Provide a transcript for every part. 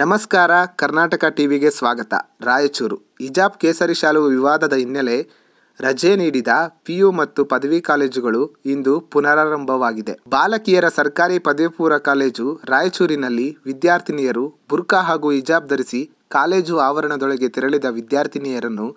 ನಮಸ್ಕಾರ ಕರ್ನಾಟಕ ಟಿವಿಗೆ ಸ್ವಾಗತ ರಾಯಚೂರು ಹಿಜಾಬ್ ಕೇಸರಿ ಶಾಲು ವಿವಾದದ ಹಿನ್ನೆಲೆ ರಜೆ ನೀಡಿದ ಪಿಯು ಮತ್ತು ಪದವಿ ಕಾಲೇಜುಗಳು ಇಂದು ಪುನರಾರಂಭವಾಗಿದೆ ಬಾಲಕಿಯರ ಸರ್ಕಾರಿ ಪದವಿ ಪೂರ್ವ ಕಾಲೇಜು ರಾಯಚೂರಿನಲ್ಲಿ ವಿದ್ಯಾರ್ಥಿನಿಯರು ಬುರ್ಕಾ ಹಾಗೂ ಹಿಜಾಬ್ ಧರಿಸಿ ಕಾಲೇಜು ಆವರಣದೊಳಗೆ ತೆರಳಿದ ವಿದ್ಯಾರ್ಥಿನಿಯರನ್ನು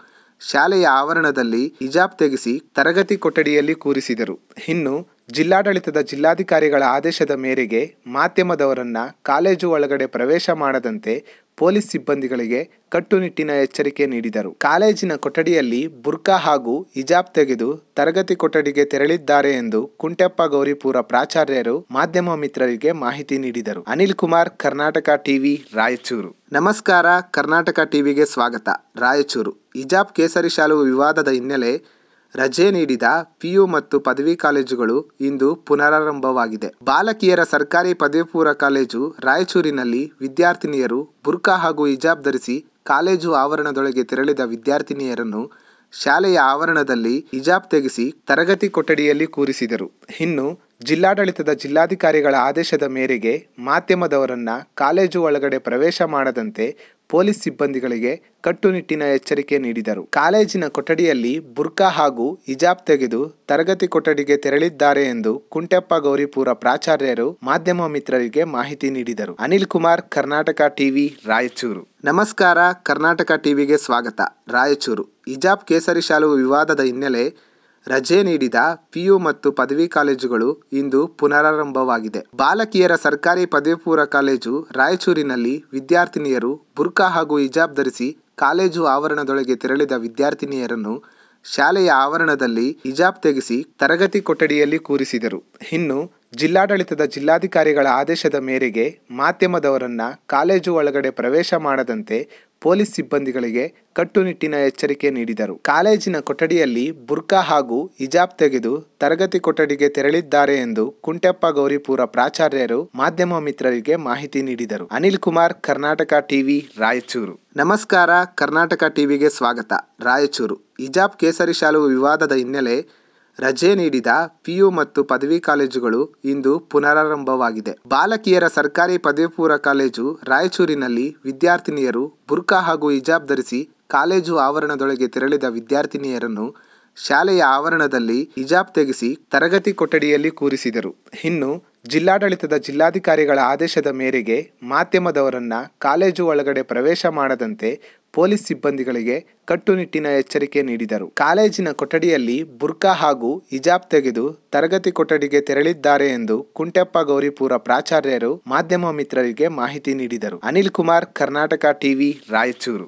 ಶಾಲೆಯ ಆವರಣದಲ್ಲಿ ಹಿಜಾಬ್ ತೆಗೆಸಿ ತರಗತಿ ಕೊಠಡಿಯಲ್ಲಿ ಕೂರಿಸಿದರು ಇನ್ನು ಜಿಲ್ಲಾಡಳಿತದ ಜಿಲ್ಲಾಧಿಕಾರಿಗಳ ಆದೇಶದ ಮೇರೆಗೆ ಮಾಧ್ಯಮದವರನ್ನ ಕಾಲೇಜು ಒಳಗಡೆ ಪ್ರವೇಶ ಮಾಡದಂತೆ ಪೊಲೀಸ್ ಸಿಬ್ಬಂದಿಗಳಿಗೆ ಕಟ್ಟುನಿಟ್ಟಿನ ಎಚ್ಚರಿಕೆ ನೀಡಿದರು ಕಾಲೇಜಿನ ಕೊಠಡಿಯಲ್ಲಿ ಬುರ್ಕಾ ಹಾಗೂ ಹಿಜಾಬ್ ತೆಗೆದು ತರಗತಿ ಕೊಠಡಿಗೆ ತೆರಳಿದ್ದಾರೆ ಎಂದು ಕುಂಟೆಪ್ಪ ಗೌರಿಪುರ ಪ್ರಾಚಾರ್ಯರು ಮಾಧ್ಯಮ ಮಿತ್ರರಿಗೆ ಮಾಹಿತಿ ನೀಡಿದರು ಅನಿಲ್ ಕುಮಾರ್ ಕರ್ನಾಟಕ ಟಿವಿ ರಾಯಚೂರು ನಮಸ್ಕಾರ ಕರ್ನಾಟಕ ಟಿವಿಗೆ ಸ್ವಾಗತ ರಾಯಚೂರು ಹಿಜಾಬ್ ಕೇಸರಿ ಶಾಲು ವಿವಾದದ ಹಿನ್ನೆಲೆ ರಜೆ ನೀಡಿದ ಪಿಯು ಮತ್ತು ಪದವಿ ಕಾಲೇಜುಗಳು ಇಂದು ಪುನರಾರಂಭವಾಗಿದೆ ಬಾಲಕಿಯರ ಸರ್ಕಾರಿ ಪೂರ್ವ ಕಾಲೇಜು ರಾಯಚೂರಿನಲ್ಲಿ ವಿದ್ಯಾರ್ಥಿನಿಯರು ಬುರ್ಕಾ ಹಾಗೂ ಹಿಜಾಬ್ ಧರಿಸಿ ಕಾಲೇಜು ಆವರಣದೊಳಗೆ ತೆರಳಿದ ವಿದ್ಯಾರ್ಥಿನಿಯರನ್ನು ಶಾಲೆಯ ಆವರಣದಲ್ಲಿ ಹಿಜಾಬ್ ತೆಗೆಸಿ ತರಗತಿ ಕೊಠಡಿಯಲ್ಲಿ ಕೂರಿಸಿದರು ಇನ್ನು ಜಿಲ್ಲಾಡಳಿತದ ಜಿಲ್ಲಾಧಿಕಾರಿಗಳ ಆದೇಶದ ಮೇರೆಗೆ ಮಾಧ್ಯಮದವರನ್ನ ಕಾಲೇಜು ಒಳಗಡೆ ಪ್ರವೇಶ ಮಾಡದಂತೆ ಪೊಲೀಸ್ ಸಿಬ್ಬಂದಿಗಳಿಗೆ ಕಟ್ಟುನಿಟ್ಟಿನ ಎಚ್ಚರಿಕೆ ನೀಡಿದರು ಕಾಲೇಜಿನ ಕೊಠಡಿಯಲ್ಲಿ ಬುರ್ಕಾ ಹಾಗೂ ಹಿಜಾಬ್ ತೆಗೆದು ತರಗತಿ ಕೊಠಡಿಗೆ ತೆರಳಿದ್ದಾರೆ ಎಂದು ಕುಂಟೆಪ್ಪ ಗೌರಿಪುರ ಪ್ರಾಚಾರ್ಯರು ಮಾಧ್ಯಮ ಮಿತ್ರರಿಗೆ ಮಾಹಿತಿ ನೀಡಿದರು ಅನಿಲ್ ಕುಮಾರ್ ಕರ್ನಾಟಕ ಟಿವಿ ರಾಯಚೂರು ನಮಸ್ಕಾರ ಕರ್ನಾಟಕ ಟಿವಿಗೆ ಸ್ವಾಗತ ರಾಯಚೂರು ಹಿಜಾಬ್ ಕೇಸರಿ ಶಾಲು ವಿವಾದದ ಹಿನ್ನೆಲೆ ರಜೆ ನೀಡಿದ ಪಿಯು ಮತ್ತು ಪದವಿ ಕಾಲೇಜುಗಳು ಇಂದು ಪುನರಾರಂಭವಾಗಿದೆ ಬಾಲಕಿಯರ ಸರ್ಕಾರಿ ಪದವಿ ಪೂರ್ವ ಕಾಲೇಜು ರಾಯಚೂರಿನಲ್ಲಿ ವಿದ್ಯಾರ್ಥಿನಿಯರು ಬುರ್ಕಾ ಹಾಗೂ ಹಿಜಾಬ್ ಧರಿಸಿ ಕಾಲೇಜು ಆವರಣದೊಳಗೆ ತೆರಳಿದ ವಿದ್ಯಾರ್ಥಿನಿಯರನ್ನು ಶಾಲೆಯ ಆವರಣದಲ್ಲಿ ಹಿಜಾಬ್ ತೆಗೆಸಿ ತರಗತಿ ಕೊಠಡಿಯಲ್ಲಿ ಕೂರಿಸಿದರು ಇನ್ನು ಜಿಲ್ಲಾಡಳಿತದ ಜಿಲ್ಲಾಧಿಕಾರಿಗಳ ಆದೇಶದ ಮೇರೆಗೆ ಮಾಧ್ಯಮದವರನ್ನ ಕಾಲೇಜು ಒಳಗಡೆ ಪ್ರವೇಶ ಮಾಡದಂತೆ ಪೊಲೀಸ್ ಸಿಬ್ಬಂದಿಗಳಿಗೆ ಕಟ್ಟುನಿಟ್ಟಿನ ಎಚ್ಚರಿಕೆ ನೀಡಿದರು ಕಾಲೇಜಿನ ಕೊಠಡಿಯಲ್ಲಿ ಬುರ್ಕಾ ಹಾಗೂ ಹಿಜಾಬ್ ತೆಗೆದು ತರಗತಿ ಕೊಠಡಿಗೆ ತೆರಳಿದ್ದಾರೆ ಎಂದು ಕುಂಟೆಪ್ಪ ಗೌರಿಪುರ ಪ್ರಾಚಾರ್ಯರು ಮಾಧ್ಯಮ ಮಿತ್ರರಿಗೆ ಮಾಹಿತಿ ನೀಡಿದರು ಅನಿಲ್ ಕುಮಾರ್ ಕರ್ನಾಟಕ ಟಿವಿ ರಾಯಚೂರು ನಮಸ್ಕಾರ ಕರ್ನಾಟಕ ಟಿವಿಗೆ ಸ್ವಾಗತ ರಾಯಚೂರು ಹಿಜಾಬ್ ಕೇಸರಿ ಶಾಲು ವಿವಾದದ ಹಿನ್ನೆಲೆ ರಜೆ ನೀಡಿದ ಪಿಯು ಮತ್ತು ಪದವಿ ಕಾಲೇಜುಗಳು ಇಂದು ಪುನರಾರಂಭವಾಗಿದೆ ಬಾಲಕಿಯರ ಸರ್ಕಾರಿ ಪೂರ್ವ ಕಾಲೇಜು ರಾಯಚೂರಿನಲ್ಲಿ ವಿದ್ಯಾರ್ಥಿನಿಯರು ಬುರ್ಕಾ ಹಾಗೂ ಹಿಜಾಬ್ ಧರಿಸಿ ಕಾಲೇಜು ಆವರಣದೊಳಗೆ ತೆರಳಿದ ವಿದ್ಯಾರ್ಥಿನಿಯರನ್ನು ಶಾಲೆಯ ಆವರಣದಲ್ಲಿ ಹಿಜಾಬ್ ತೆಗೆಸಿ ತರಗತಿ ಕೊಠಡಿಯಲ್ಲಿ ಕೂರಿಸಿದರು ಇನ್ನು ಜಿಲ್ಲಾಡಳಿತದ ಜಿಲ್ಲಾಧಿಕಾರಿಗಳ ಆದೇಶದ ಮೇರೆಗೆ ಮಾಧ್ಯಮದವರನ್ನ ಕಾಲೇಜು ಒಳಗಡೆ ಪ್ರವೇಶ ಮಾಡದಂತೆ ಪೊಲೀಸ್ ಸಿಬ್ಬಂದಿಗಳಿಗೆ ಕಟ್ಟುನಿಟ್ಟಿನ ಎಚ್ಚರಿಕೆ ನೀಡಿದರು ಕಾಲೇಜಿನ ಕೊಠಡಿಯಲ್ಲಿ ಬುರ್ಕಾ ಹಾಗೂ ಹಿಜಾಬ್ ತೆಗೆದು ತರಗತಿ ಕೊಠಡಿಗೆ ತೆರಳಿದ್ದಾರೆ ಎಂದು ಕುಂಟೆಪ್ಪ ಗೌರಿಪುರ ಪ್ರಾಚಾರ್ಯರು ಮಾಧ್ಯಮ ಮಿತ್ರರಿಗೆ ಮಾಹಿತಿ ನೀಡಿದರು ಅನಿಲ್ ಕುಮಾರ್ ಕರ್ನಾಟಕ ಟಿವಿ ರಾಯಚೂರು